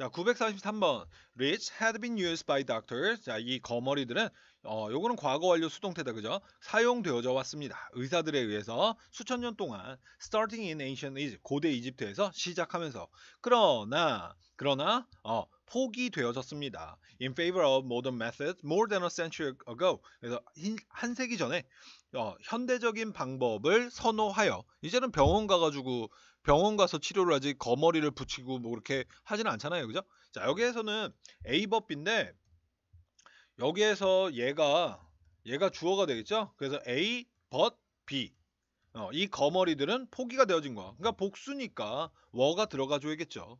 자, 943번. Rich had been used by doctors. 자, 이 거머리들은 어, 요거는 과거 완료 수동태다. 그죠? 사용되어져 왔습니다. 의사들에 의해서 수천 년 동안 starting in ancient Egypt, 고대 이집트에서 시작하면서 그러나 그러나 어, 포기되어졌습니다. In favor of modern methods more than a century ago. 그래서 한 세기 전에 어, 현대적인 방법을 선호하여 이제는 병원 가가지고 병원 가서 치료를 하지 거머리를 붙이고 뭐 그렇게 하지는 않잖아요, 그죠? 자 여기에서는 A 법인데 여기에서 얘가 얘가 주어가 되겠죠? 그래서 A but B 어, 이 거머리들은 포기가 되어진 거야. 그러니까 복수니까 워가 들어가줘야겠죠.